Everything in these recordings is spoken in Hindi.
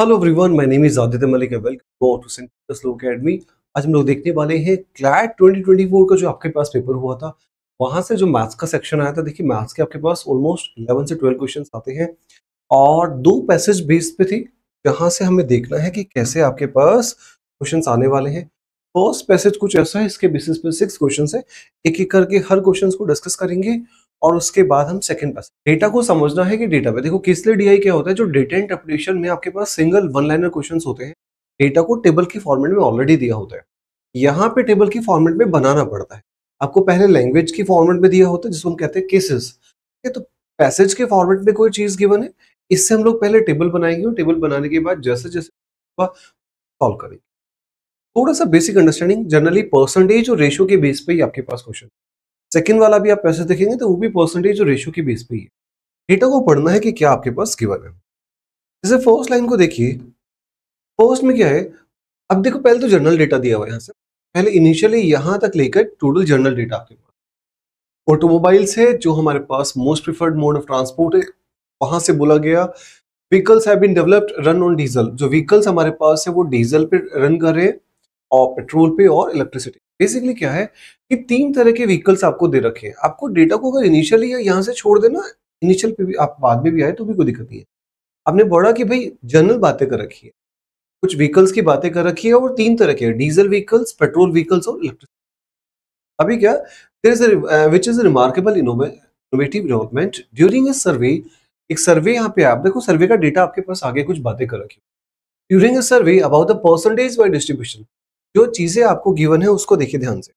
Hello everyone my name is Aditya Malik welcome to central लो आज हम लोग देखने वाले हैं क्लैट 2024 का जो आपके पास पेपर हुआ था वहां से जो मैथ्स का सेक्शन आया था देखिए मैथ्स के आपके पास ऑलमोस्ट 11 से 12 क्वेश्चन आते हैं और दो पैसेज बेस पे थी जहां से हमें देखना है कि कैसे आपके पास क्वेश्चन आने वाले हैं फर्स्ट पैसेज कुछ ऐसा है इसके बेसिस पे सिक्स क्वेश्चन है एक एक करके हर क्वेश्चन को डिस्कस करेंगे और उसके बाद हम सेकंड पास डेटा को समझना है कि डेटा पे देखो किस लिए डीआई क्या होता है जो डेटा इंटरप्रिटेशन में आपके पास सिंगल वन लाइनर क्वेश्चन होते हैं डेटा को टेबल के फॉर्मेट में ऑलरेडी दिया होता है यहाँ पे टेबल की फॉर्मेट में बनाना पड़ता है आपको पहले लैंग्वेज की फॉर्मेट में दिया होता है जिसको हम कहते हैं केसेस ठीक है तो पैसेज के फॉर्मेट में कोई चीज़ गिवन है इससे हम लोग पहले टेबल बनाएंगे और टेबल बनाने के बाद जैसे जैसे सॉल्व करेंगे थोड़ा सा बेसिक अंडरस्टैंडिंग जनरली परसेंटेज और रेशियो के बेस पे ही आपके पास क्वेश्चन सेकेंड वाला भी आप पैसे देखेंगे तो वो भी परसेंटेज और रेशियो के बेस पे ही है डेटा को पढ़ना है कि क्या आपके पास गिवन है जैसे फर्स्ट लाइन को देखिए फर्स्ट में क्या है अब देखो पहले तो जर्नल डेटा दिया हुआ है यहाँ से पहले इनिशियली यहाँ तक लेकर टोटल जर्नल डेटा आपके पास ऑटोमोबाइल्स है जो हमारे पास most preferred mode of transport है वहाँ से बोला गया vehicles have been developed run on diesel जो व्हीकल्स हमारे पास है वो डीजल पे रन कर रहे हैं और पेट्रोल पे और इलेक्ट्रिसिटी बेसिकली क्या है कि तीन तरह के व्हीकल्स आपको दे रखे हैं आपको डेटा को अगर इनिशियली या यहाँ से छोड़ देना इनिशियल पे भी आप बाद में भी आए तो भी कोई दिक्कत नहीं है आपने बोला कि भाई जनरल बातें कर रखी है कुछ व्हीकल्स की बातें कर रखी है और तीन तरह के डीजल व्हीकल्स पेट्रोल व्हीकल्स और इलेक्ट्रिक अभी क्या there is which is remarkable innovative development during a survey एक सर्वे यहाँ पे आप देखो सर्वे का डेटा आपके पास आगे कुछ बातें कर रखी during a survey about the percentage by distribution जो चीजें आपको गिवन है उसको देखिए ध्यान से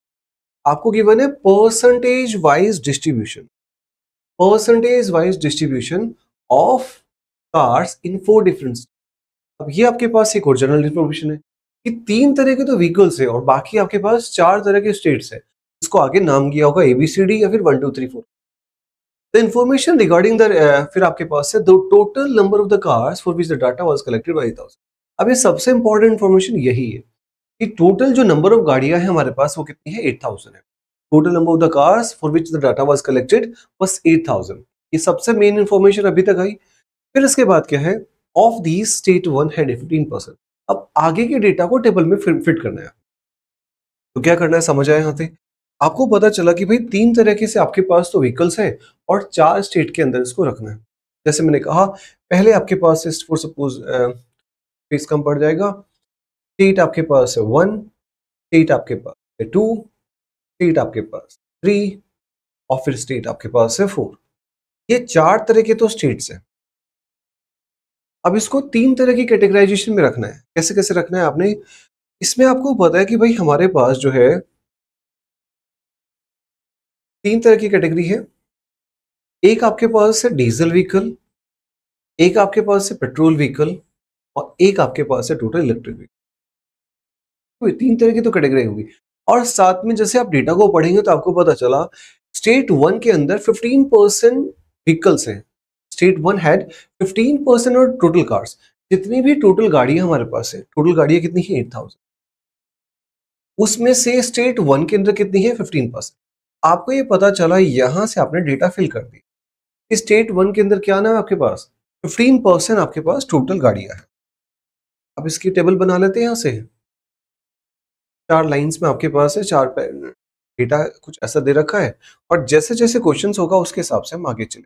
आपको गिवन है percentage wise distribution percentage wise distribution of cars in four different अब ये आपके पास एक और जनरल इन्फॉर्मेशन है कि तीन तरह के तो व्हीकल्स है और बाकी आपके पास चार तरह के स्टेट्स है इसको आगे नाम किया होगा एबीसीडी या फिर one two three four the information regarding the फिर आपके पास है the total number of the cars for which the data was collected by thousand अब ये सबसे इंपॉर्टेंट इन्फॉर्मेशन यही है कि टोटल जो नंबर ऑफ गाड़ियां हैं हमारे पास वो कितनी है 8000 थाउजेंड है total number of the cars for which the data was collected बस 8000 थाउजेंड ये सबसे मेन इन्फॉर्मेशन अभी तक आई फिर इसके बाद क्या है of the state one had fifteen percent अब आगे के डेटा को टेबल में फिट करना है तो क्या करना है समझ आए यहाँ से आपको पता चला कि भाई तीन तरीके से आपके पास तो व्हीकल्स हैं और चार स्टेट के अंदर इसको रखना है जैसे मैंने कहा पहले आपके पास फॉर सपोज फीस कम पड़ जाएगा सीट आपके पास है वन स्टेट आपके पास है टू स्टेट आपके पास थ्री और फिर स्टेट आपके पास है फोर ये चार तरह के तो स्टेट्स हैं अब इसको तीन तरह की कैटेगराइजेशन में रखना है कैसे कैसे रखना है आपने इसमें आपको पता है कि भाई हमारे पास जो है तीन तरह की कैटेगरी है एक आपके पास है डीजल व्हीकल एक आपके पास है पेट्रोल व्हीकल और एक आपके पास है टोटल इलेक्ट्रिक व्हीकल हुई तो तीन तरह की तो कैटेगरी होगी और साथ में जैसे आप डेटा को पढ़ेंगे तो आपको पता चला स्टेट वन के अंदर फिफ्टीन परसेंट व्हीकल्स हैं state one had fifteen percent और टोटल कार्स जितनी भी टोटल गाड़ियां हमारे पास है टोटल गाड़ियां कितनी है एट उसमें से स्टेट वन के अंदर कितनी है फिफ्टीन आपको ये पता चला यहाँ से आपने डेटा फिल कर दिया स्टेट वन के अंदर क्या नाम है आपके पास 15 परसेंट आपके पास टोटल गाड़ियां हैं अब इसकी टेबल बना लेते हैं यहां से चार लाइंस में आपके पास है चार डेटा कुछ ऐसा दे रखा है और जैसे जैसे क्वेश्चन होगा उसके हिसाब से हम आगे चले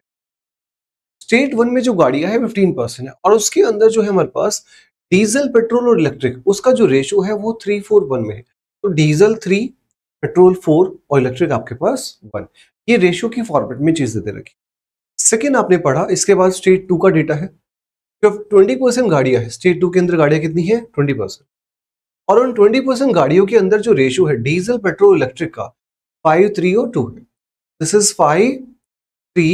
स्टेट वन में जो गाड़ियां है फिफ्टीन परसेंट है और उसके अंदर जो है हमारे पास डीजल पेट्रोल और इलेक्ट्रिक उसका जो रेशियो है वो थ्री फोर वन में है तो डीजल थ्री पेट्रोल फोर और इलेक्ट्रिक आपके पास वन ये रेशियो की फॉर्मेट में चीजें दे रखी सेकेंड आपने पढ़ा इसके बाद स्टेट टू का डेटा है ट्वेंटी परसेंट गाड़ियां है स्टेट टू के अंदर गाड़ियां कितनी है ट्वेंटी परसेंट और उन 20 परसेंट गाड़ियों के अंदर जो रेशियो है डीजल पेट्रोल इलेक्ट्रिक का फाइव थ्री और टू है दिस इज फाइव थ्री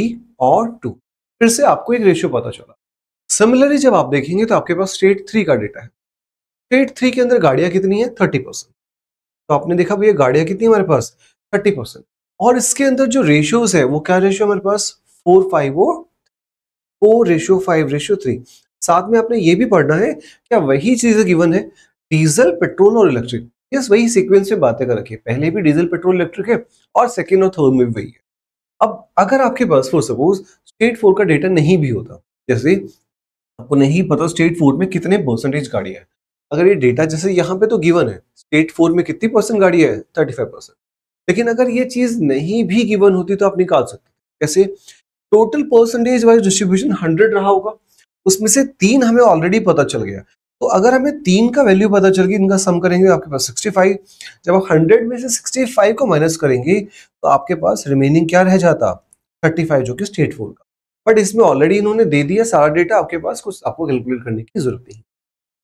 और टू फिर से आपको एक रेशियो पता चला सिमिलरली जब आप देखेंगे तो आपके पास स्टेट थ्री का डेटा है स्टेट थ्री के अंदर गाड़ियां कितनी है थर्टी परसेंट तो आपने देखा भैया गाड़ियां कितनी हमारे पास थर्टी और इसके अंदर जो रेशियोज है वो क्या रेशियो हमारे पास फोर फाइव और four ratio five ratio three साथ में आपने ये भी पढ़ना है क्या वही चीजें गिवन है डीजल पेट्रोल और इलेक्ट्रिक यस वही सीक्वेंस में बातें कर रखी है पहले भी डीजल पेट्रोल इलेक्ट्रिक है और सेकेंड और थर्ड में भी वही है अब अगर आपके पास फॉर सपोज स्टेट फोर का डेटा नहीं भी होता जैसे आपको नहीं पता स्टेट फोर में कितने परसेंटेज गाड़ी है अगर ये डेटा जैसे यहाँ पे तो गिवन है स्टेट फोर में कितनी परसेंट गाड़ी है थर्टी फाइव परसेंट लेकिन अगर ये चीज़ नहीं भी गिवन होती तो आप निकाल सकते कैसे total percentage wise distribution hundred रहा होगा उसमें से तीन हमें ऑलरेडी पता चल गया तो अगर हमें तीन का वैल्यू पता चल गई इनका सम करेंगे आपके पास 65 जब आप 100 में से 65 को माइनस करेंगे तो आपके पास रिमेनिंग क्या रह जाता 35 जो कि स्टेट फोर का बट इसमें ऑलरेडी इन्होंने दे दिया सारा डेटा आपके पास कुछ आपको कैलकुलेट करने की जरूरत नहीं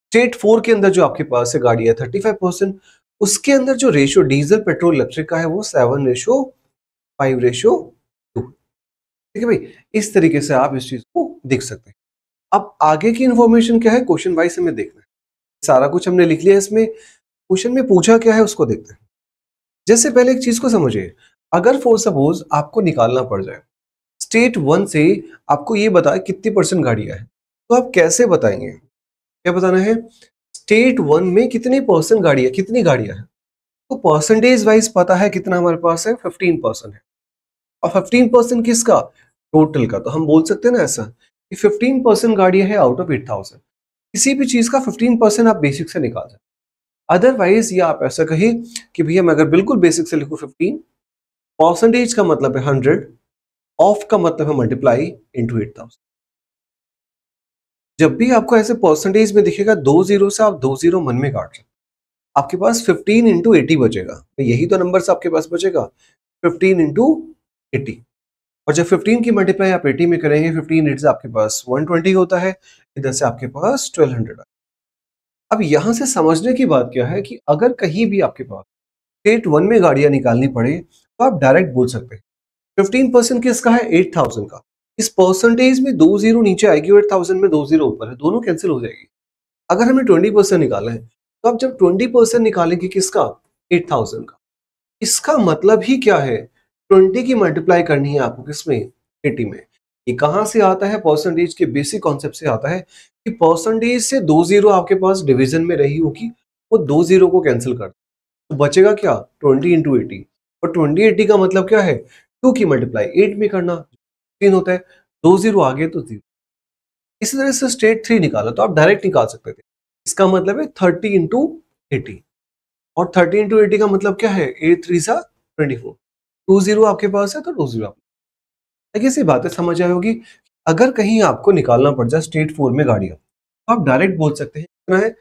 स्टेट फोर के अंदर जो आपके पास है गाड़ी है थर्टी फाइव परसेंट उसके अंदर जो रेशियो डीजल पेट्रोल इलेक्ट्रिक का है वो seven ratio five ratio two ठीक है भाई इस तरीके से आप इस चीज को देख सकते हैं अब आगे की इन्फॉर्मेशन क्या है क्वेश्चन वाइज हमें देखना है सारा कुछ हमने लिख लिया इसमें क्वेश्चन में पूछा क्या है उसको देखते हैं जैसे पहले एक चीज को समझिए अगर फॉर सपोज आपको निकालना पड़ जाए स्टेट वन से आपको ये बताए कितनी परसेंट गाड़ियां हैं तो आप कैसे बताएंगे क्या बताना है स्टेट वन में कितने परसेंट गाड़ियां कितनी गाड़ियां हैं तो परसेंटेज वाइज पता है कितना हमारे पास है फिफ्टीन परसेंट है और फिफ्टीन परसेंट किसका टोटल का तो हम बोल सकते हैं ना ऐसा कि 15 परसेंट गाड़ियाँ हैं आउट ऑफ एट थाउजेंड किसी भी चीज़ का 15 परसेंट आप बेसिक से निकाल सकते अदरवाइज या आप ऐसा कहें कि भैया मैं अगर बिल्कुल बेसिक से लिखूँ फिफ्टीन परसेंटेज का मतलब है हंड्रेड ऑफ का मतलब है मल्टीप्लाई इंटू एट जब भी आपको ऐसे परसेंटेज में दिखेगा दो जीरो से आप दो जीरो मन में काट सकते आपके पास 15 इंटू एटी बचेगा तो यही तो नंबर आपके पास बचेगा 15 इंटू एटी और जब 15 की मल्टीप्लाई आप 80 में करेंगे 15 इट्स आपके पास 120 होता है इधर से आपके पास 1200 अब यहाँ से समझने की बात क्या है कि अगर कहीं भी आपके पास स्टेट वन में गाड़ियाँ निकालनी पड़े तो आप डायरेक्ट बोल सकते हैं फिफ्टीन परसेंट किसका है एट थाउजेंड का इस परसेंटेज में दो जीरो नीचे आएगी और एट थाउजेंड में दो जीरो ऊपर है दोनों कैंसिल हो जाएगी अगर हमें ट्वेंटी परसेंट निकालना है तो आप जब ट्वेंटी परसेंट निकालेंगे किसका एट थाउजेंड का इसका मतलब ही क्या है ट्वेंटी की मल्टीप्लाई करनी है आपको किसमें एटी में ये कहाँ से आता है परसेंटेज के बेसिक कॉन्सेप्ट से आता है कि परसेंटेज से दो जीरो आपके पास डिवीजन में रही होगी वो दो जीरो को कैंसिल कर तो बचेगा क्या ट्वेंटी इंटू एटी और ट्वेंटी एटी का मतलब क्या है टू की मल्टीप्लाई एट में करना तीन होता है दो जीरो आगे तो जीरो इसी तरह से स्टेट थ्री निकाला तो आप डायरेक्ट निकाल सकते थे इसका मतलब है थर्टी इंटू एटी और थर्टी इंटू एटी का मतलब क्या है एट थ्री सा ट्वेंटी फोर टू जीरो आपके पास है तो टू जीरो देखिए सी बातें समझ आए होगी अगर कहीं आपको निकालना पड़ जाए स्टेट फोर में गाड़ियाँ तो आप डायरेक्ट बोल सकते हैं कितना है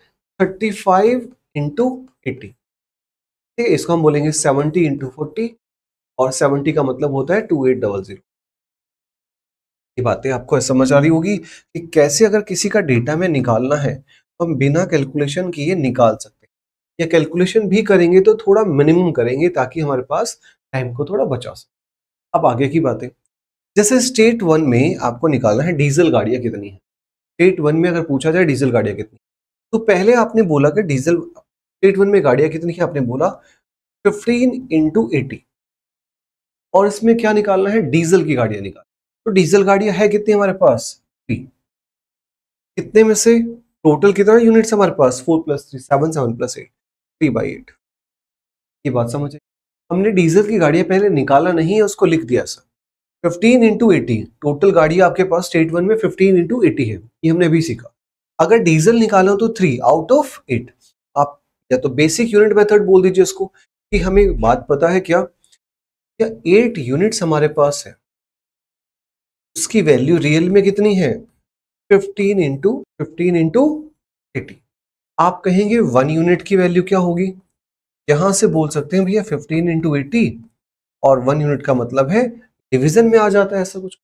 थर्टी फाइव इंटू एट्टी इसको हम बोलेंगे सेवनटी इंटू फोर्टी और सेवनटी का मतलब होता है टू एट डबल जीरो बातें आपको समझ आ रही होगी कि कैसे अगर किसी का डेटा में निकालना है तो हम बिना कैलकुलेशन किए निकाल सकते हैं या कैलकुलेशन भी करेंगे तो थोड़ा मिनिमम करेंगे ताकि हमारे पास टाइम को थोड़ा बचा सकते अब आगे की बातें जैसे स्टेट वन में आपको निकालना है डीजल गाड़ियाँ कितनी है स्टेट वन में अगर पूछा जाए डीजल गाड़ियाँ कितनी तो पहले आपने बोला कि डीजल स्टेट वन में गाड़ियाँ कितनी है आपने बोला फिफ्टीन इंटू एटी और इसमें क्या निकालना है डीजल की गाड़ियाँ निकालना तो डीजल गाड़ियाँ है कितनी हमारे पास थ्री कितने में से टोटल कितना यूनिट्स हमारे पास four plus three seven seven plus eight three by eight ये बात समझे हमने डीजल की गाड़ियां पहले निकाला नहीं है उसको लिख दिया सर 15 इंटू एटी टोटल गाड़ियां आपके पास स्टेट वन में 15 इंटू एटी है ये हमने अभी सीखा अगर डीजल निकालो तो थ्री आउट ऑफ एट आप या तो बेसिक यूनिट मेथड बोल दीजिए इसको कि हमें बात पता है क्या क्या एट यूनिट्स हमारे पास है उसकी वैल्यू रियल में कितनी है 15 इंटू फिफ्टीन इंटू एटी आप कहेंगे वन यूनिट की वैल्यू क्या होगी यहां से बोल सकते हैं भैया फिफ्टीन इंटू एटी और वन यूनिट का मतलब है डिविजन में आ जाता है ऐसा कुछ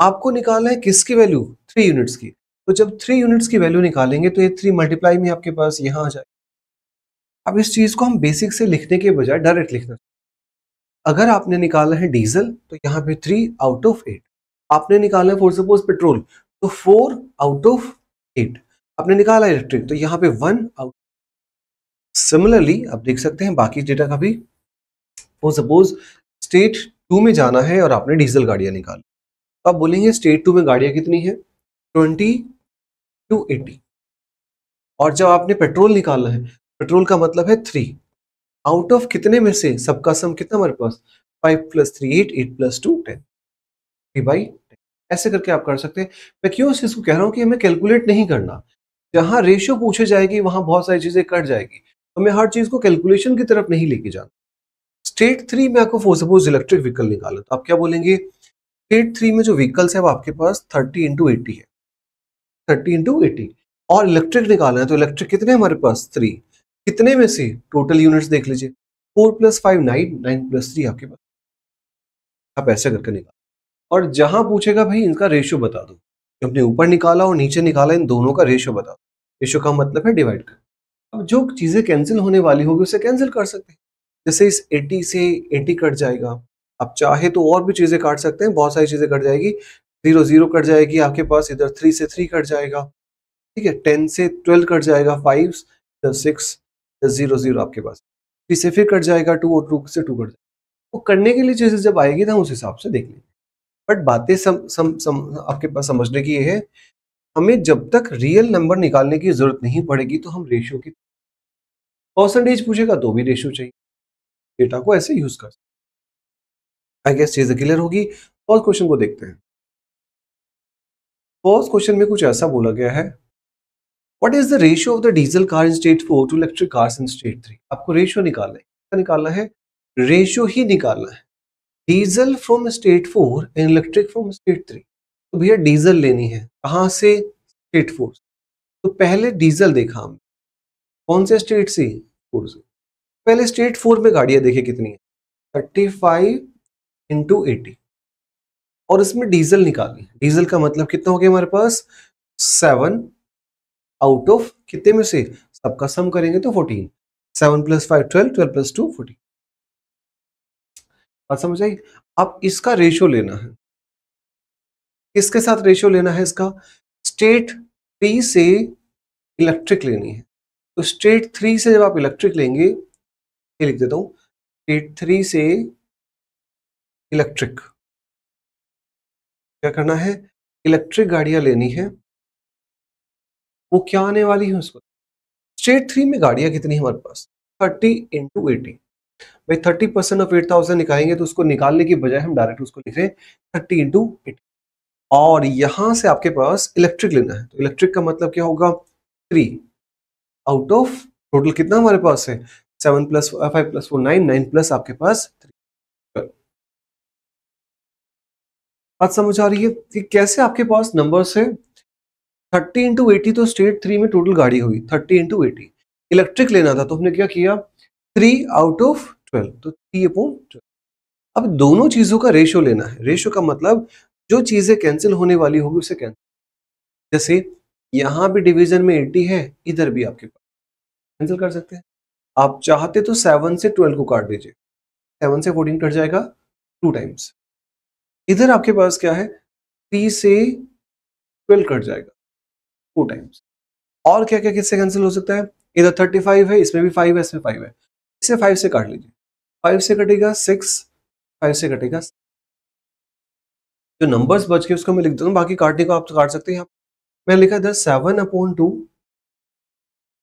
आपको निकालना है किसकी वैल्यू थ्री यूनिट्स की तो जब थ्री यूनिट्स की वैल्यू निकालेंगे तो ये थ्री मल्टीप्लाई में आपके पास यहाँ आ जाएगा अब इस चीज़ को हम बेसिक से लिखने के बजाय डायरेक्ट लिखना अगर आपने निकाला है डीजल तो यहाँ पे थ्री आउट ऑफ एट आपने निकाला है फॉर सपोज पेट्रोल तो फोर आउट ऑफ एट आपने निकाला इलेक्ट्रिक तो यहाँ पे वन आउट सिमिलरली आप देख सकते हैं बाकी डेटा का भी वो सपोज स्टेट टू में जाना है और आपने डीजल गाड़ियां निकाली तो आप बोलेंगे स्टेट टू में गाड़ियां कितनी है ट्वेंटी टू एटी और जब आपने पेट्रोल निकालना है पेट्रोल का मतलब है थ्री आउट ऑफ कितने में से सबका सम कितना हमारे पास five plus three eight eight plus two ten three by ऐसे करके आप कर सकते हैं मैं क्यों इसको कह रहा हूँ कि हमें कैलकुलेट नहीं करना जहां रेशियो पूछे जाएगी वहां बहुत सारी चीज़ें कट जाएगी तो मैं हर चीज़ को कैलकुलेशन की तरफ नहीं लेके जाना स्टेट थ्री में आपको फोर सपोज इलेक्ट्रिक व्हीकल निकालो तो आप क्या बोलेंगे स्टेट थ्री में जो व्हीकल्स है वो आपके पास थर्टी इंटू एटी है थर्टी इंटू एटी और इलेक्ट्रिक निकालना है तो इलेक्ट्रिक कितने हमारे पास थ्री कितने में से टोटल यूनिट्स देख लीजिए four plus five nine nine plus three आपके पास आप ऐसे करके निकाल और जहां पूछेगा भाई इनका रेशियो बता दो जो हमने ऊपर निकाला और नीचे निकाला इन दोनों का रेशियो बता दो रेशियो का मतलब है डिवाइड कर अब जो चीज़ें कैंसिल होने वाली होगी उसे कैंसिल कर सकते हैं जैसे इस 80 से 80 कट जाएगा आप चाहे तो और भी चीज़ें काट सकते हैं बहुत सारी चीज़ें कट जाएगी जीरो जीरो कट जाएगी आपके पास इधर थ्री से थ्री कट जाएगा ठीक है टेन से ट्वेल्व कट जाएगा फाइव इधर सिक्स इधर जीरो जीरो आपके पास थ्री से फिर कट जाएगा टू और टू से टू कट जाएगा वो तो करने के लिए चीज़ें जब आएगी ना तो उस हिसाब से देख लेंगे बट बातें सम, सम, सम, आपके पास समझने की ये है हमें जब तक रियल नंबर निकालने की जरूरत नहीं पड़ेगी तो हम रेशियो की परसेंटेज पूछेगा तो भी रेशियो चाहिए डेटा को ऐसे यूज कर सकते आई गेस चीज क्लियर होगी और क्वेश्चन को देखते हैं फर्स्ट क्वेश्चन में कुछ ऐसा बोला गया है what is the ratio of the diesel car in state four to electric cars in state three आपको रेशियो निकालना है क्या निकालना है रेशियो ही निकालना है diesel from state four and electric from state three तो भैया डीजल लेनी है कहाँ से स्टेट फोर तो पहले डीजल देखा हमने कौन से स्टेट से फोर से पहले स्टेट फोर में गाड़ियाँ देखी कितनी है थर्टी फाइव इंटू एटी और इसमें डीजल निकाली डीजल का मतलब कितना हो गया हमारे पास सेवन आउट ऑफ कितने में से सबका सम करेंगे तो fourteen seven plus five twelve twelve plus two fourteen बात समझ आई अब इसका रेशियो लेना है किसके साथ रेशियो लेना है इसका स्टेट थ्री से इलेक्ट्रिक लेनी है तो स्टेट थ्री से जब आप इलेक्ट्रिक लेंगे ये लिख देता हूँ स्टेट थ्री से इलेक्ट्रिक क्या करना है इलेक्ट्रिक गाड़ियाँ लेनी है वो क्या आने वाली है उसको स्टेट थ्री में गाड़ियाँ कितनी हमारे पास थर्टी इंटू एटी भाई thirty percent of eight thousand निकालेंगे तो उसको निकालने की बजाय हम डायरेक्ट उसको लिख रहे हैं थर्टी इंटू एटी और यहां से आपके पास इलेक्ट्रिक लेना है तो इलेक्ट्रिक का मतलब क्या होगा थ्री आउट ऑफ टोटल कितना हमारे पास है seven plus five plus four nine nine plus आपके पास थ्री बात समझ आ रही है कि कैसे आपके पास नंबर है थर्टी इंटू एटी तो स्टेट थ्री में टोटल गाड़ी हुई थर्टी इंटू एटी इलेक्ट्रिक लेना था तो हमने क्या किया थ्री आउट ऑफ ट्वेल्व तो थ्री अपॉन अब दोनों चीजों का रेशियो लेना है रेशियो का मतलब जो चीज़ें कैंसिल होने वाली होगी उसे कैंसिल जैसे यहां भी डिवीजन में एट्टी है इधर भी आपके पास कैंसिल कर सकते हैं आप चाहते तो सेवन से ट्वेल्व को काट दीजिए सेवन से फोर्टीन कट जाएगा टू टाइम्स इधर आपके पास क्या है थ्री से ट्वेल्व कट जाएगा टू टाइम्स और क्या क्या किससे कैंसिल हो सकता है इधर थर्टी फाइव है इसमें भी फाइव है इसमें फाइव है इसे फाइव से काट लीजिए फाइव से कटेगा सिक्स फाइव से कटेगा जो नंबर्स बच के उसको मैं लिख देता हूँ बाकी काटने को आप तो काट सकते हैं मैं लिखा इधर सेवन अपॉन टू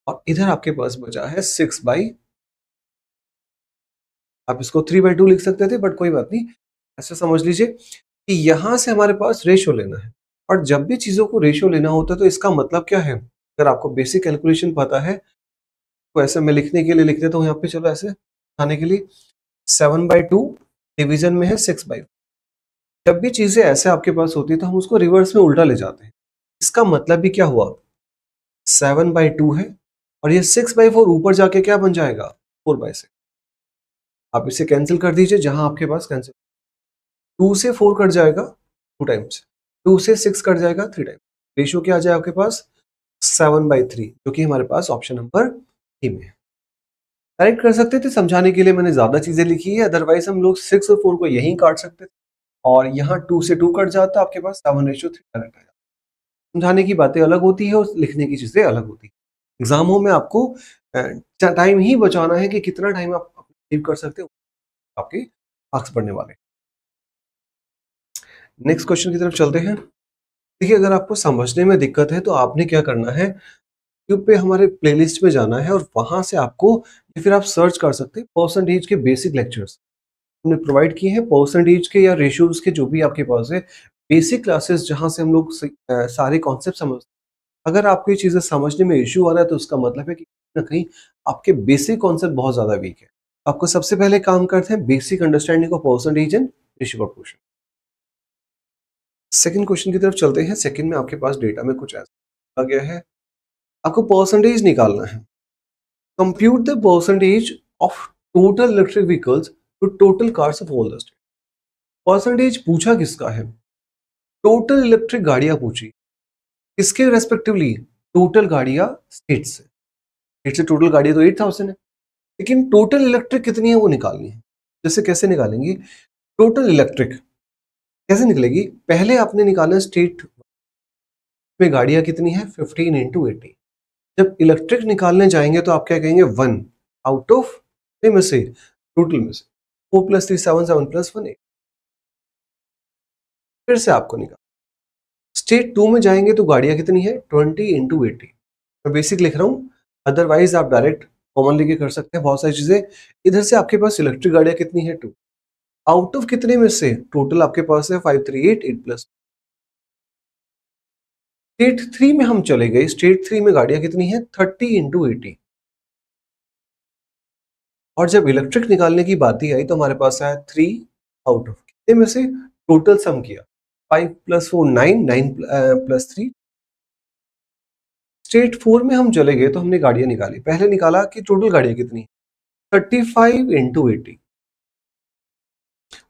और इधर आपके पास बचा है सिक्स बाई आप इसको थ्री बाई टू लिख सकते थे बट कोई बात नहीं ऐसा समझ लीजिए कि यहां से हमारे पास रेशो लेना है और जब भी चीज़ों को रेशो लेना होता है तो इसका मतलब क्या है अगर आपको बेसिक कैलकुलेशन पता है तो ऐसे मैं लिखने के लिए लिख देता हूँ यहाँ पे चलो ऐसे खाने के लिए सेवन बाई टू डिविजन में है सिक्स बाई जब भी चीज़ें ऐसे आपके पास होती है तो हम उसको रिवर्स में उल्टा ले जाते हैं इसका मतलब भी क्या हुआ सेवन बाई टू है और ये सिक्स बाई फोर ऊपर जाके क्या बन जाएगा फोर बाई सिक्स आप इसे कैंसिल कर दीजिए जहां आपके पास कैंसिल टू से फोर कट जाएगा टू टाइम्स टू से सिक्स कट जाएगा थ्री टाइम्स रेशियो क्या आ जाए आपके पास सेवन बाई थ्री जो कि हमारे पास ऑप्शन नंबर थ्री में है करेक्ट कर सकते थे समझाने के लिए मैंने ज़्यादा चीज़ें लिखी है अदरवाइज हम लोग सिक्स और फोर को यहीं काट सकते थे और यहाँ टू से टू कट जाता है आपके पास सेवन रेशो थ्री डायरेक्ट आ जाता समझाने की बातें अलग होती है और लिखने की चीज़ें अलग होती है एग्जामों में आपको टाइम ही बचाना है कि कितना टाइम आप सेव कर सकते हो आपके मार्क्स बढ़ने वाले नेक्स्ट क्वेश्चन की तरफ चलते हैं देखिए अगर आपको समझने में दिक्कत है तो आपने क्या करना है यूट्यूब पे हमारे प्लेलिस्ट में जाना है और वहां से आपको फिर आप सर्च कर सकते हैं परसेंटेज के बेसिक लेक्चर्स हमने प्रोवाइड किए हैं परसेंटेज के या रेशियोज के जो भी आपके पास है बेसिक क्लासेस जहाँ से हम लोग सारे कॉन्सेप्ट समझ अगर आपको ये चीज़ें समझने में इश्यू आ रहा है तो उसका मतलब है कि ना कहीं आपके बेसिक कॉन्सेप्ट बहुत ज़्यादा वीक है आपको सबसे पहले काम करते हैं basic understanding of percentage and ratio proportion second question की तरफ चलते हैं सेकेंड में आपके पास डेटा में कुछ ऐसा आ गया है आपको परसेंटेज निकालना है compute the percentage of total electric vehicles to total cars of all the state percentage पूछा किसका है टोटल इलेक्ट्रिक गाड़ियां पूछी किसके रेस्पेक्टिवली टोटल गाड़ियां स्टेट से स्टेट से टोटल गाड़ियां तो एट थाउजेंड है लेकिन टोटल इलेक्ट्रिक कितनी है वो निकालनी है जैसे कैसे निकालेंगी टोटल इलेक्ट्रिक कैसे निकलेगी पहले आपने निकाला स्टेट में गाड़ियां कितनी है फिफ्टीन इंटू एटी जब इलेक्ट्रिक निकालने जाएंगे तो आप क्या कहेंगे वन आउट ऑफ में से टोटल में से four plus three seven seven plus one eight फिर से आपको निकाल स्टेट टू में जाएंगे तो गाड़ियां कितनी है ट्वेंटी इंटू एटी मैं बेसिक लिख रहा हूँ अदरवाइज आप डायरेक्ट कॉमन लेके कर सकते हैं बहुत सारी चीज़ें इधर से आपके पास इलेक्ट्रिक गाड़ियां कितनी है टू आउट ऑफ कितने में से टोटल आपके पास है five three eight eight plus state three में हम चले गए स्टेट थ्री में गाड़ियां कितनी है थर्टी इंटू एटी और जब इलेक्ट्रिक निकालने की बात ही आई तो हमारे पास आया थ्री आउट ऑफ कितने में से टोटल सम किया five plus four nine nine plus three state four में हम चले गए तो हमने गाड़ियां निकाली पहले निकाला कि टोटल गाड़ियां कितनी थर्टी फाइव इंटू एटी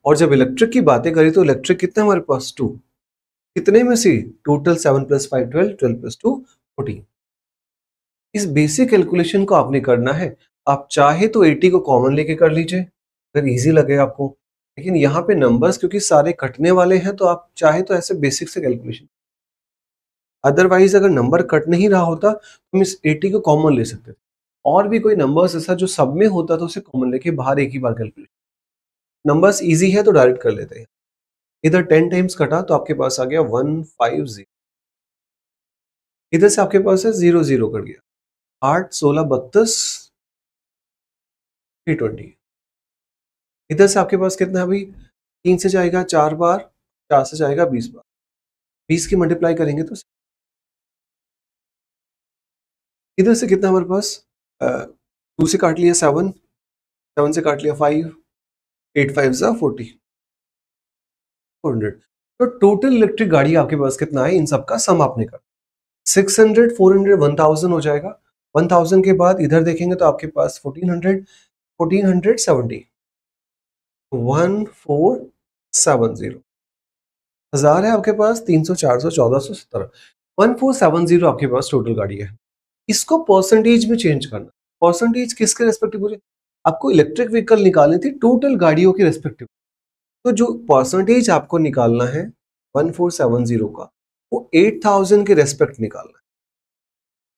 और जब इलेक्ट्रिक की बातें करी तो इलेक्ट्रिक कितने हमारे पास टू कितने में से total seven plus five twelve twelve plus two fourteen इस बेसिक कैलकुलेशन को आपने करना है आप चाहे तो 80 को कॉमन लेके कर लीजिए अगर इजी लगे आपको लेकिन यहाँ पे नंबर्स क्योंकि सारे कटने वाले हैं तो आप चाहे तो ऐसे बेसिक से कैलकुलेशन अदरवाइज अगर नंबर कट नहीं रहा होता तो हम इस 80 को कॉमन ले सकते थे और भी कोई नंबर्स ऐसा जो सब में होता तो उसे कॉमन लेके बाहर एक ही बार कैलकुलेशन नंबर्स ईजी है तो डायरेक्ट कर लेते हैं इधर टेन टाइम्स कटा तो आपके पास आ गया वन फाइव जीरो इधर से आपके पास है जीरो जीरो कट गया आठ सोलह बत्तीस थ्री ट्वेंटी इधर से आपके पास कितना अभी तीन से जाएगा चार बार चार से जाएगा बीस बार बीस की मल्टीप्लाई करेंगे तो इधर से कितना हमारे पास टू से काट लिया सेवन सेवन से काट लिया फाइव एट फाइव सा फोर्टी फोर हंड्रेड तो टोटल इलेक्ट्रिक गाड़ी आपके पास कितना है इन सब का सम आपने कर six hundred four hundred one thousand हो जाएगा वन थाउजेंड के बाद इधर देखेंगे तो आपके पास फोर्टीन हंड्रेड 1470 1470 हजार है आपके पास वन फोर सेवन जीरो आपके पास टोटल गाड़ी है इसको परसेंटेज में चेंज करना परसेंटेज किसके रेस्पेक्टिव मुझे आपको इलेक्ट्रिक व्हीकल निकालनी थी टोटल गाड़ियों के रेस्पेक्टिव तो जो परसेंटेज आपको निकालना है 1470 का वो 8000 के रेस्पेक्ट निकालना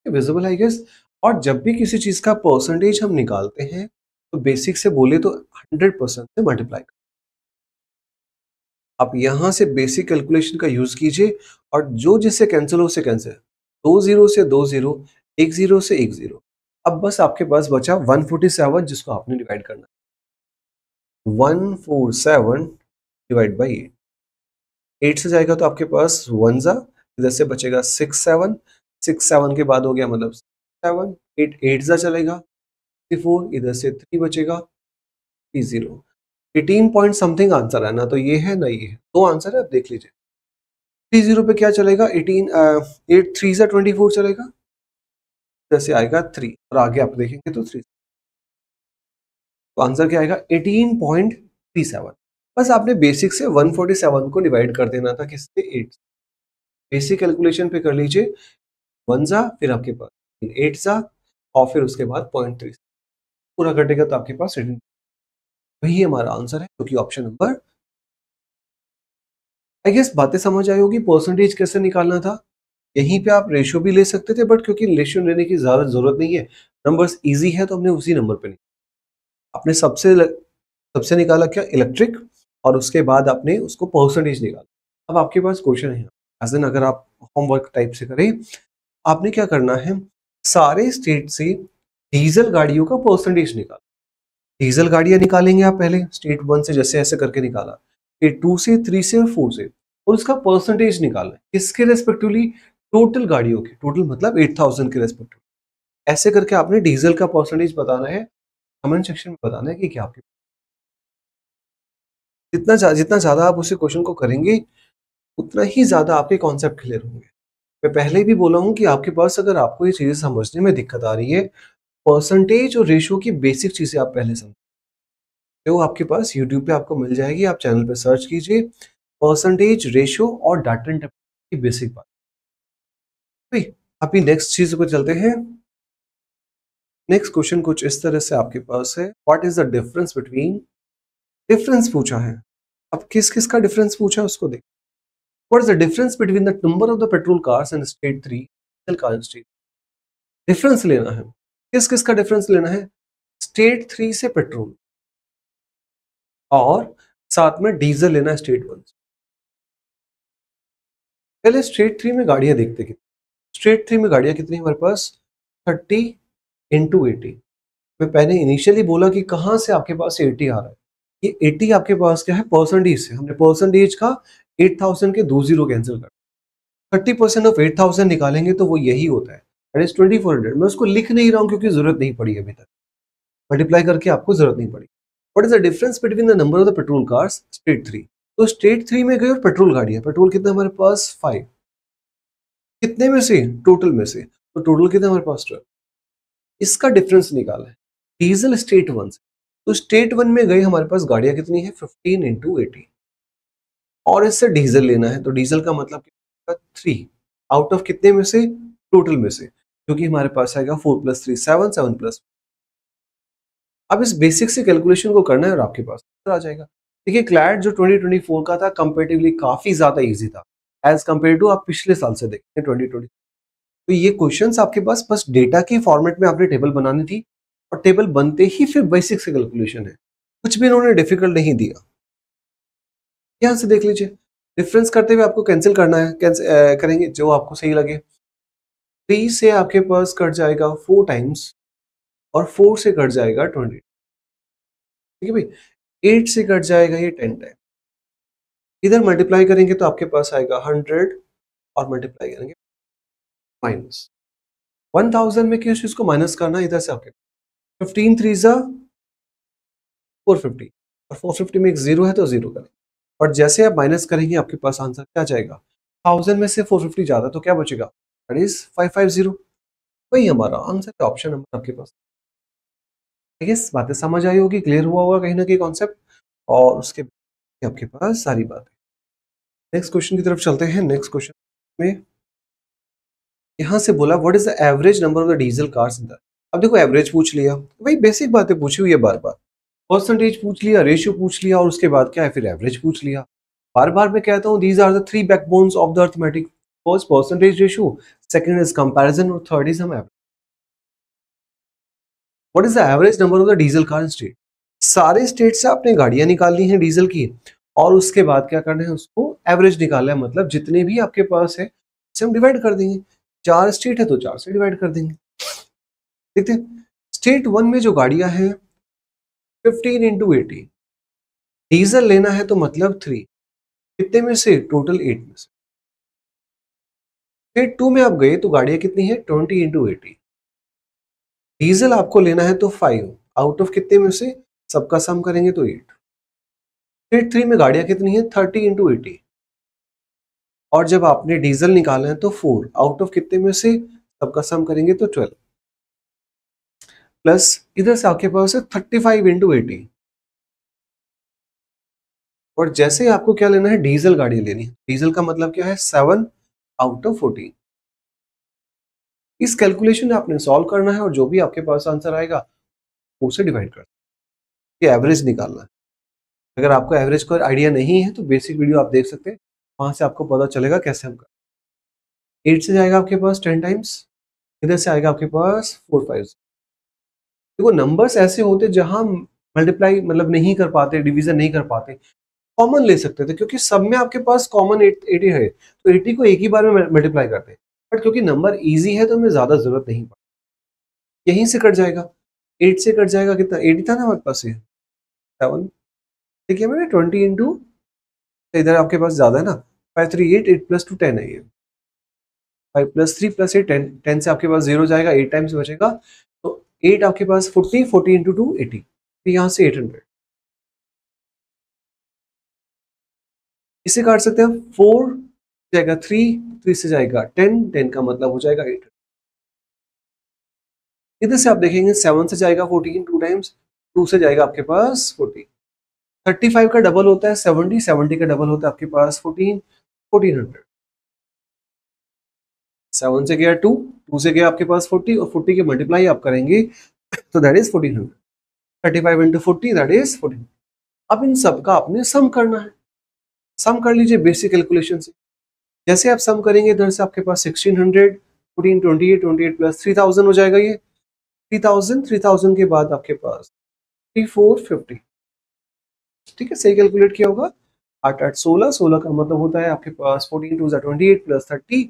है विजिबल आई गेस और जब भी किसी चीज़ का परसेंटेज हम निकालते हैं तो बेसिक से बोले तो 100 परसेंट से मल्टीप्लाई कर आप यहां से बेसिक कैलकुलेशन का यूज कीजिए और जो जिससे कैंसिल हो उसे कैंसिल दो जीरो से दो जीरो एक जीरो से एक जीरो अब बस आपके पास बचा 147 जिसको आपने डिवाइड करना है 147 डिवाइड बाई एट एट से जाएगा तो आपके पास वन जा इधर से बचेगा सिक्स सेवन सिक्स सेवन के बाद हो गया मतलब सेवन एट एट जा चलेगा फोर इधर से थ्री बचेगा three zero eighteen point something answer है ना तो ये है ना ये है दो आंसर है आप देख लीजिए थ्री जीरो पे क्या चलेगा एटीन एट थ्री से ट्वेंटी फोर चलेगा जैसे आएगा थ्री और आगे आप देखेंगे तो थ्री तो आंसर क्या आएगा एटीन पॉइंट थ्री सेवन बस आपने बेसिक से वन फोर्टी सेवन को डिवाइड कर देना था किससे एट बेसिक कैलकुलेशन पे कर लीजिए वन जा फिर आपके पास एट जा और फिर उसके बाद पॉइंट थ्री पूरा घटेगा तो आपके पास रिटर्न वही हमारा आंसर है क्योंकि ऑप्शन नंबर आई गेस बातें समझ आई होगी परसेंटेज कैसे निकालना था यहीं पे आप रेशियो भी ले सकते थे बट क्योंकि रेशियो लेने की ज़्यादा ज़रूरत नहीं है नंबर्स इजी है तो हमने उसी नंबर पे निकाला आपने सबसे सबसे निकाला क्या इलेक्ट्रिक और उसके बाद आपने उसको परसेंटेज निकाला अब आपके पास क्वेश्चन है एज एन अगर आप होमवर्क टाइप से करें आपने क्या करना है सारे स्टेट से डीजल गाड़ियों का परसेंटेज निकाल डीजल गाड़ियां निकालेंगे आप पहले स्टेट वन से जैसे ऐसे करके निकाला स्टेट टू से थ्री से और फोर से और उसका परसेंटेज निकालना किसके रेस्पेक्टिवली टोटल गाड़ियों के टोटल मतलब एट थाउजेंड के रेस्पेक्टिव ऐसे करके आपने डीजल का परसेंटेज बताना है कमेंट सेक्शन में बताना है कि क्या आपके जितना जा, जितना ज़्यादा आप उसे क्वेश्चन को करेंगे उतना ही ज़्यादा आपके कॉन्सेप्ट क्लियर होंगे मैं पहले भी बोला हूँ कि आपके पास अगर आपको ये चीज़ें समझने में दिक्कत आ रही है परसेंटेज और रेशियो की बेसिक चीज़ें आप पहले समझ जो आपके पास यूट्यूब पे आपको मिल जाएगी आप चैनल पे सर्च कीजिए परसेंटेज रेशियो और डाटा इंटरप्रिटेशन की बेसिक बात अभी नेक्स्ट चीज़ पर चलते हैं नेक्स्ट क्वेश्चन कुछ इस तरह से आपके पास है what is the difference between difference पूछा है अब किस किस का डिफरेंस पूछा है उसको देख what is the difference between the number of the petrol cars and state three car state difference लेना है किस किस का डिफरेंस लेना है स्टेट थ्री से पेट्रोल और साथ में डीजल लेना है स्टेट वन से पहले स्टेट थ्री में गाड़ियां देखते कितनी स्टेट थ्री में गाड़ियां कितनी हमारे पास थर्टी इंटू एटी मैं पहले इनिशियली बोला कि कहाँ से आपके पास एटी आ रहा है ये एटी आपके पास क्या है परसेंटेज से हमने परसेंटेज का एट थाउजेंड के दो जीरो कैंसिल कर thirty percent of eight thousand निकालेंगे तो वो यही होता है that is twenty four hundred मैं उसको लिख नहीं रहा हूँ क्योंकि जरूरत नहीं पड़ी अभी तक मल्टीप्लाई करके आपको जरूरत नहीं पड़ी what is the difference between the number of the petrol cars state three तो स्टेट थ्री में गई और पेट्रोल गाड़ी है पेट्रोल कितना हमारे पास फाइव कितने में से टोटल में से तो टोटल कितना हमारे पास ट्वेल्व इसका डिफरेंस निकाला है डीजल स्टेट वन से तो स्टेट वन में गई हमारे पास गाड़ियाँ कितनी है फिफ्टीन इंटू एटीन और इससे डीजल लेना है तो डीजल का मतलब थ्री आउट ऑफ कितने में से टोटल में से क्योंकि हमारे पास आएगा four plus three seven seven plus अब इस बेसिक से कैलकुलेशन को करना है और आपके पास आ जाएगा देखिए क्लैट जो 2024 का था कंपेरेटिवली काफ़ी ज़्यादा इजी था एज कम्पेयर टू आप पिछले साल से देखते हैं ट्वेंटी तो ये क्वेश्चन आपके पास बस डेटा के फॉर्मेट में आपने टेबल बनानी थी और टेबल बनते ही फिर बेसिक से कैलकुलेशन है कुछ भी इन्होंने डिफिकल्ट नहीं दिया यहां से देख लीजिए डिफरेंस करते हुए आपको कैंसिल करना है कैंसिल करेंगे जो आपको सही लगे थ्री से आपके पास कट जाएगा फोर टाइम्स और फोर से कट जाएगा ट्वेंटी ठीक है भाई एट से कट जाएगा ये टेन टाइम इधर मल्टीप्लाई करेंगे तो आपके पास आएगा हंड्रेड और मल्टीप्लाई करेंगे माइनस वन थाउजेंड में किस चीज को माइनस करना इधर से आपके फिफ्टीन थ्री सा फोर फिफ्टी और फोर फिफ्टी में एक जीरो है तो जीरो करें और जैसे आप माइनस करेंगे आपके पास आंसर क्या जाएगा थाउजेंड में से फोर फिफ्टी ज्यादा तो क्या बचेगा दैट इज 550 वही हमारा आंसर ऑप्शन नंबर आपके पास आई गेस बातें समझ आई होगी क्लियर हुआ होगा कहीं ना कहीं कॉन्सेप्ट और उसके आपके पास सारी बातें नेक्स्ट क्वेश्चन की तरफ चलते हैं नेक्स्ट क्वेश्चन में यहाँ से बोला what is the average number of the diesel cars in the अब देखो एवरेज पूछ लिया भाई बेसिक बातें पूछी हुई है बार बार परसेंटेज पूछ लिया रेशियो पूछ लिया और उसके बाद क्या है फिर एवरेज पूछ लिया बार बार मैं कहता हूँ these are the three backbones of the arithmetic First, percentage ratio. Second is comparison. Or third is some average. What is the average number of the diesel car in state? सारे स्टेट से आपने गाड़ियां निकालनी हैं डीजल की और उसके बाद क्या करना है उसको एवरेज निकालना है मतलब जितने भी आपके पास है उसे हम डिवाइड कर देंगे चार स्टेट है तो चार से डिवाइड कर देंगे देखते हैं स्टेट वन में जो गाड़ियां हैं फिफ्टीन इंटू एटीन डीजल लेना है तो मतलब थ्री कितने में से टोटल एट में से फिर टू में आप गए तो गाड़ियां कितनी है ट्वेंटी इंटू एटी डीजल आपको लेना है तो फाइव आउट ऑफ कितने में से सबका सम करेंगे तो एट फिर थ्री में गाड़ियां कितनी है थर्टी इंटू एटी और जब आपने डीजल निकाला है तो फोर आउट ऑफ कितने में से सबका सम करेंगे तो ट्वेल्व प्लस इधर से आपके पास है थर्टी फाइव इंटू एटी और जैसे आपको क्या लेना है डीजल गाड़ी लेनी है डीजल का मतलब क्या है सेवन आउट ऑफ फोर्टीन इस कैलकुलेशन आपने सॉल्व करना है और जो भी आपके पास आंसर आएगा उसे डिवाइड करना है एवरेज निकालना है अगर आपको एवरेज का आइडिया नहीं है तो बेसिक वीडियो आप देख सकते हैं वहां से आपको पता चलेगा कैसे हम कर एट से जाएगा आपके पास टेन टाइम्स इधर से आएगा आपके पास फोर फाइव देखो नंबर्स ऐसे होते जहां मल्टीप्लाई मतलब नहीं कर पाते डिवीजन नहीं कर पाते कॉमन ले सकते थे क्योंकि सब में आपके पास कॉमन एटी है तो एटी को एक ही बार में मल्टीप्लाई करते बट क्योंकि नंबर ईजी है तो हमें ज़्यादा ज़रूरत नहीं पड़ यहीं से कट जाएगा एट से कट जाएगा कितना एटी था ना हमारे पास ये सेवन देखिए मैंने ट्वेंटी इंटू तो इधर आपके पास ज़्यादा है ना five three eight eight plus two ten है ये five plus three plus eight ten ten से आपके पास जीरो जाएगा एट टाइम्स बचेगा तो एट आपके पास forty forty into two eighty यहाँ से एट हंड्रेड इसे काट सकते हैं फोर जाएगा थ्री थ्री तो से जाएगा टेन टेन का मतलब हो जाएगा एट इधर से आप देखेंगे सेवन से जाएगा फोर्टीन टू टाइम्स टू से जाएगा आपके पास फोर्टीन थर्टी फाइव का डबल होता है सेवनटी सेवनटी का डबल होता है आपके पास फोर्टीन फोर्टीन हंड्रेड सेवन से गया टू टू से गया आपके पास फोर्टी और फोर्टी के मल्टीप्लाई आप करेंगे तो that is fourteen hundred thirty five into forty that is fourteen अब इन सब का आपने सम करना है सम कर लीजिए बेसिक कैलकुलेशन से जैसे आप सम करेंगे इधर से आपके पास sixteen hundred fourteen twenty eight twenty eight plus three thousand हो जाएगा ये थ्री थाउजेंड थ्री थाउजेंड के बाद आपके पास थ्री फोर फिफ्टी ठीक है सही कैलकुलेट किया होगा आठ आठ सोलह सोलह का मतलब होता है आपके पास fourteen two twenty eight plus thirty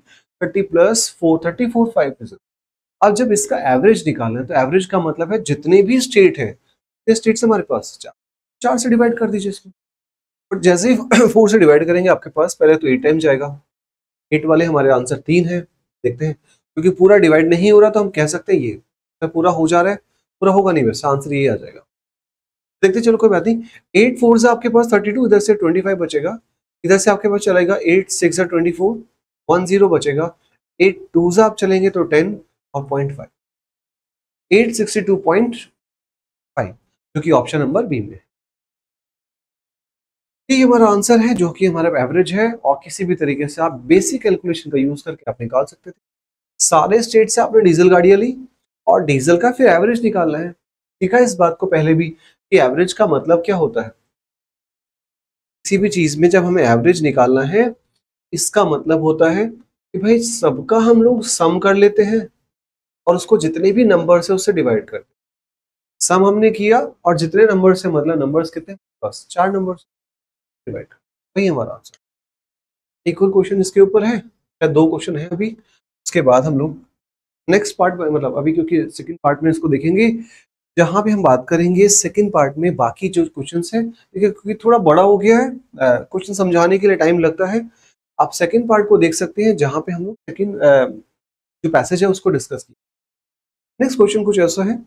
thirty plus four thirty four five percent अब जब इसका एवरेज निकालना है तो एवरेज का मतलब है जितने भी स्टेट है स्टेट से हमारे पास चार चार से डिवाइड कर दीजिए इसको और जैसे ही फोर से डिवाइड करेंगे आपके पास पहले तो एट टाइम जाएगा एट वाले हमारे आंसर तीन है देखते हैं क्योंकि पूरा डिवाइड नहीं हो रहा तो हम कह सकते हैं ये तो पूरा हो जा रहा है पूरा होगा नहीं वैसे आंसर ये आ जाएगा देखते चलो कोई बात नहीं एट फोर से आपके पास थर्टी टू इधर से ट्वेंटी फाइव बचेगा इधर से आपके पास चलेगा eight six twenty four one zero बचेगा एट टू से आप चलेंगे तो टेन और point five eight sixty two point five जो कि ऑप्शन नंबर बी में है ये हमारा आंसर है जो कि हमारा एवरेज है और किसी भी तरीके से आप बेसिक कैलकुलेशन का यूज करके आप निकाल सकते थे सारे स्टेट से आपने डीजल गाड़ियां ली और डीजल का फिर एवरेज निकालना है ठीक है इस बात को पहले भी कि एवरेज का मतलब क्या होता है किसी भी चीज में जब हमें एवरेज निकालना है इसका मतलब होता है कि भाई सबका हम लोग सम कर लेते हैं और उसको जितने भी नंबर से उससे डिवाइड करते हैं सम हमने किया और जितने नंबर से मतलब नंबर्स कितने बस चार नंबर्स डिवाइड वही हमारा आंसर एक और क्वेश्चन इसके ऊपर है या दो क्वेश्चन है अभी उसके बाद हम लोग नेक्स्ट पार्ट मतलब अभी क्योंकि सेकंड पार्ट में इसको देखेंगे जहाँ पे हम बात करेंगे सेकंड पार्ट में बाकी जो क्वेश्चंस है देखिए क्योंकि थोड़ा बड़ा हो गया है क्वेश्चन समझाने के लिए टाइम लगता है आप सेकंड पार्ट को देख सकते हैं जहाँ पे हम लोग सेकंड जो पैसेज है उसको डिस्कस किया नेक्स्ट क्वेश्चन कुछ ऐसा है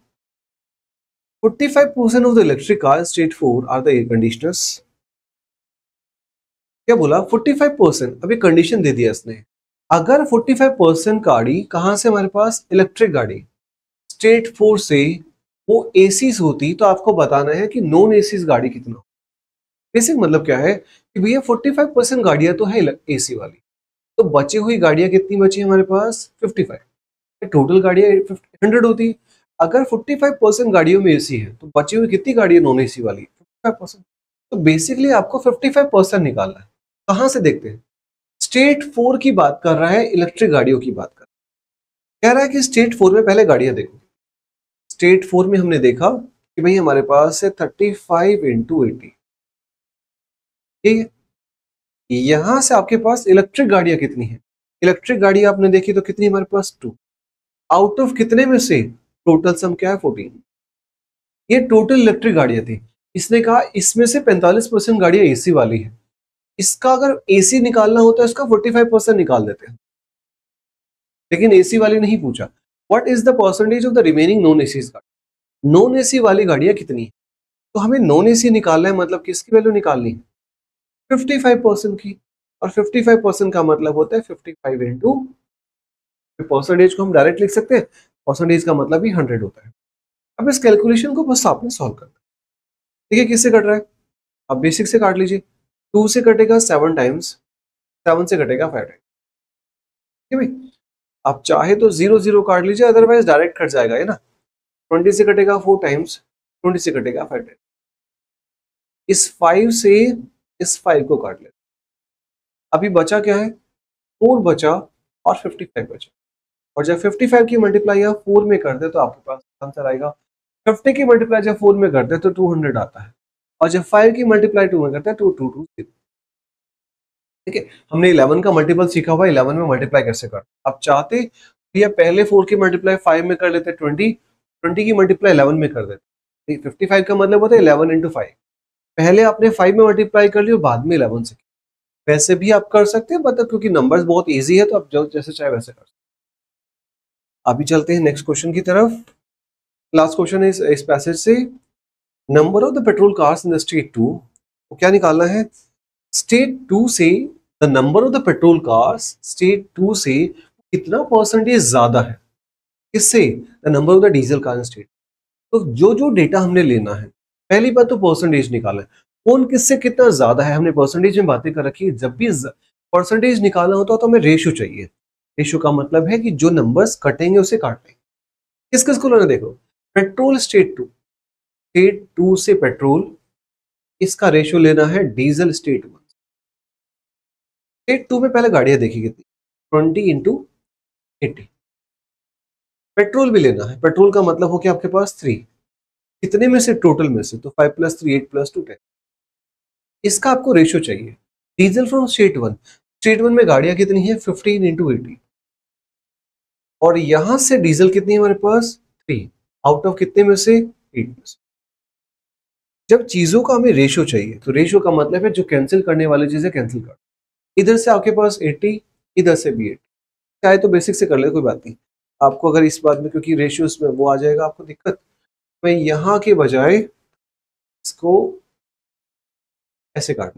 forty of the electric cars state 4 are the air conditioners क्या बोला 45 परसेंट अभी कंडीशन दे दिया इसने अगर 45 परसेंट गाड़ी कहाँ से हमारे पास इलेक्ट्रिक गाड़ी स्टेट फोर से वो ए होती तो आपको बताना है कि नॉन ए गाड़ी कितना बेसिक मतलब क्या है कि भैया 45 परसेंट गाड़ियाँ तो है ए वाली तो बची हुई गाड़ियाँ कितनी बची हमारे पास 55 तो टोटल गाड़ियाँ हंड्रेड होती अगर 45 परसेंट गाड़ियों में सी है तो बची हुई कितनी गाड़ियाँ नॉन सी वाली फाइव परसेंट तो बेसिकली आपको फाइव परसेंट निकालना है कहां से देखते हैं स्टेट फोर की बात कर रहा है इलेक्ट्रिक गाड़ियों की बात कर कह रहा है कि स्टेट फोर में पहले गाड़ियां देखो स्टेट फोर में हमने देखा कि भाई हमारे पास है थर्टी फाइव इंटू एटी ठीक है यहां से आपके पास इलेक्ट्रिक गाड़ियां कितनी है इलेक्ट्रिक गाड़ी आपने देखी तो कितनी हमारे पास टू आउट ऑफ कितने में से टोटल सम क्या है फोर्टीन ये टोटल इलेक्ट्रिक गाड़ियां थी इसने कहा इसमें से 45 परसेंट गाड़ियां एसी वाली है इसका अगर एसी निकालना होता है फोर्टी 45 परसेंट निकाल देते हैं लेकिन एसी वाले नहीं पूछा what is the percentage of the remaining non A Cs का नॉन ए सी वाली गाड़ियां कितनी है तो हमें नॉन ए सी निकालना है मतलब किसकी वैल्यू निकालनी है फिफ्टी फाइव परसेंट की और फिफ्टी फाइव परसेंट का मतलब होता है फिफ्टी फाइव इंटू परसेंटेज को हम डायरेक्ट लिख सकते हैं परसेंटेज का मतलब ही हंड्रेड होता है अब इस कैलकुलेशन को बस आपने सॉल्व करना ठीक है किससे कट रहा है आप बेसिक से काट लीजिए टू से कटेगा सेवन टाइम्स सेवन से कटेगा फाइव टाइम्स ठीक है भाई आप चाहे तो जीरो जीरो काट लीजिए अदरवाइज डायरेक्ट कट जाएगा है ना ट्वेंटी से कटेगा फोर टाइम्स ट्वेंटी से कटेगा फाइव टाइम्स इस फाइव से इस फाइव को काट लेते अभी बचा क्या है फोर बचा और फिफ्टी फाइव बचा और जब फिफ्टी फाइव की मल्टीप्लाई आप फोर में करते तो आपके पास आंसर आएगा फिफ्टी की मल्टीप्लाई जब फोर में करते तो टू हंड्रेड आता है और जब फाइव की मल्टीप्लाई टू में करते हैं टू टू टू ठीक है हमने इलेवन का मल्टीपल सीखा हुआ इलेवन में मल्टीप्लाई कैसे कर आप चाहते भैया पहले फोर की मल्टीप्लाई फाइव में कर लेते ट्वेंटी ट्वेंटी की मल्टीप्लाई इलेवन में कर देते फिफ्टी फाइव का मतलब होता है इलेवन इंटू फाइव पहले आपने फाइव में मल्टीप्लाई कर लिया बाद में इलेवन से वैसे भी आप कर सकते हैं मतलब क्योंकि नंबर्स बहुत इजी है तो आप जो जैसे चाहे वैसे कर सकते अभी चलते हैं नेक्स्ट क्वेश्चन की तरफ लास्ट क्वेश्चन है इस पैसेज से number of the petrol cars in the state two वो क्या निकालना है स्टेट टू से the number of the petrol cars state two से कितना परसेंटेज ज्यादा है किससे the number of the diesel car in state तो जो जो डेटा हमने लेना है पहली बात तो परसेंटेज निकालना है कौन किससे कितना ज्यादा है हमने परसेंटेज में बातें कर रखी है जब भी परसेंटेज निकालना होता है तो हमें रेशो चाहिए रेशो का मतलब है कि जो नंबर्स कटेंगे उसे काट लेंगे किस किस को लेना देखो petrol state two state two से पेट्रोल इसका रेशियो लेना है diesel state one state two में पहले गाड़ियां देखी गई थी ट्वेंटी इंटू एटी पेट्रोल भी लेना है पेट्रोल का मतलब हो कि आपके पास थ्री कितने में से टोटल में से तो five plus three eight plus two ten इसका आपको रेशियो चाहिए diesel from state one state one में गाड़ियां कितनी है फिफ्टीन इंटू एटी और यहां से डीजल कितनी है हमारे पास थ्री आउट ऑफ कितने में से एट में से जब चीज़ों का हमें रेशो चाहिए तो रेशो का मतलब है जो कैंसिल करने वाली चीज़ें कैंसिल कर इधर से आपके पास एट्टी इधर से भी एट्टी चाहे तो बेसिक से कर ले कोई बात नहीं आपको अगर इस बात में क्योंकि रेशियोज में वो आ जाएगा आपको दिक्कत मैं यहाँ के बजाय इसको ऐसे काट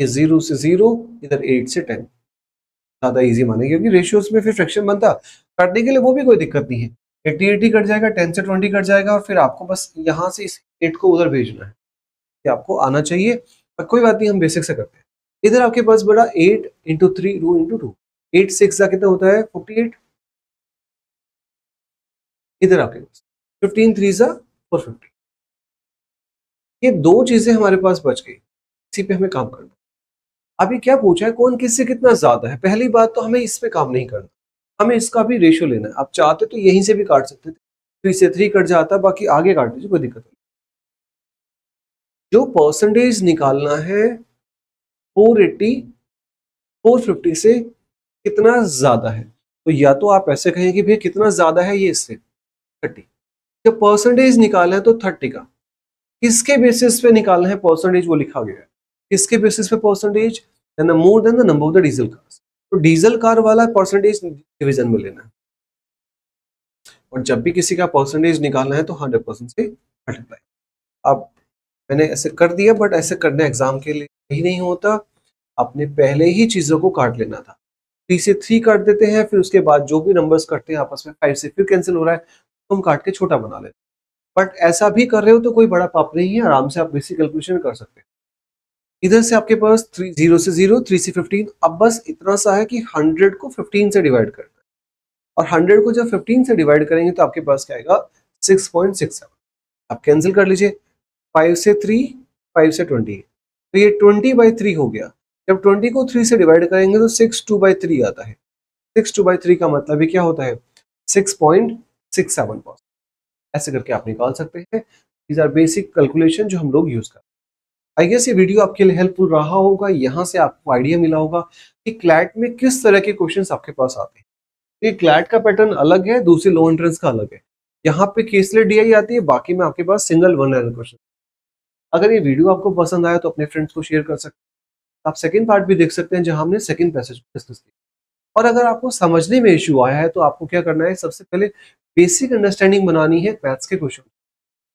ये जीरो से जीरो इधर एट से टेन ज़्यादा इजी मानेंगे क्योंकि रेशियोज में फिर फ्रैक्शन बनता काटने के लिए वो भी कोई दिक्कत नहीं है एट्टी एटी कट जाएगा टेन से ट्वेंटी कट जाएगा और फिर आपको बस यहाँ से इस एट को उधर भेजना है कि आपको आना चाहिए पर कोई बात नहीं हम बेसिक से करते हैं इधर आपके पास बड़ा एट इंटू थ्री रू इंटू टू एट सिक्स का कितना होता है फोर्टी एट इधर आपके पास फिफ्टीन थ्री सा फोर फिफ्टी ये दो चीजें हमारे पास बच गई इसी पे हमें काम करना अभी क्या पूछा है कौन किससे कितना ज्यादा है पहली बात तो हमें इस पे काम नहीं करना हमें इसका भी रेशियो लेना है आप चाहते तो यहीं से भी काट सकते थे थ्री से थ्री कट जाता बाकी आगे काट दीजिए कोई दिक्कत नहीं जो परसेंटेज निकालना है 480 450 से कितना ज्यादा है तो या तो आप ऐसे कहें कि भैया कितना ज्यादा है ये इससे 30 जब परसेंटेज निकालना है तो 30 का किसके बेसिस पे निकालना है परसेंटेज वो लिखा गया है किसके बेसिस पे percentage more than the number of the diesel car तो डीजल कार वाला परसेंटेज डिविजन में लेना है और जब भी किसी का परसेंटेज निकालना है तो हंड्रेड परसेंट से मल्टीप्लाई आप मैंने ऐसे कर दिया बट ऐसे करना एग्जाम के लिए ही नहीं होता अपने पहले ही चीज़ों को काट लेना था थ्री से थ्री काट देते हैं फिर उसके बाद जो भी नंबर्स कटते हैं आपस में फाइव से फिर कैंसिल हो रहा है तो हम काट के छोटा बना लेते हैं बट ऐसा भी कर रहे हो तो कोई बड़ा पाप नहीं है आराम से आप बेसिक कैलकुलेशन कर सकते हैं इधर से आपके पास थ्री जीरो से जीरो थ्री से फिफ्टीन अब बस इतना सा है कि हंड्रेड को फिफ्टीन से डिवाइड करना है और हंड्रेड को जब फिफ्टीन से डिवाइड करेंगे तो आपके पास क्या आएगा सिक्स पॉइंट सिक्स सेवन आप कैंसिल कर लीजिए फाइव से थ्री फाइव से ट्वेंटी तो ये ट्वेंटी बाई थ्री हो गया जब ट्वेंटी को थ्री से डिवाइड करेंगे तो सिक्स टू बाई थ्री आता है सिक्स टू बाई थ्री का मतलब क्या होता है six point six seven percent ऐसे करके आप निकाल सकते हैं दीज आर बेसिक कैलकुलेशन जो हम लोग यूज़ करते हैं आई गेस ये वीडियो आपके लिए हेल्पफुल रहा होगा यहाँ से आपको आइडिया मिला होगा कि क्लैट में किस तरह के क्वेश्चन आपके पास आते हैं ये क्लैट का पैटर्न अलग है दूसरे लो एंट्रेंस का अलग है यहाँ पे केसलेट डी आई आती है बाकी में आपके पास सिंगल वन लाइन क्वेश्चन अगर ये वीडियो आपको पसंद आया तो अपने फ्रेंड्स को शेयर कर सकते हैं आप सेकेंड पार्ट भी देख सकते हैं जहाँ हमने सेकेंड पैसेज डिस्कस किया और अगर आपको समझने में इशू आया है तो आपको क्या करना है सबसे पहले बेसिक अंडरस्टैंडिंग बनानी है मैथ्स के क्वेश्चन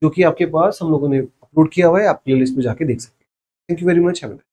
जो कि आपके पास हम लोगों ने अपलोड किया हुआ है आप प्ले लिस्ट में जाके देख सकते हैं thank you very much have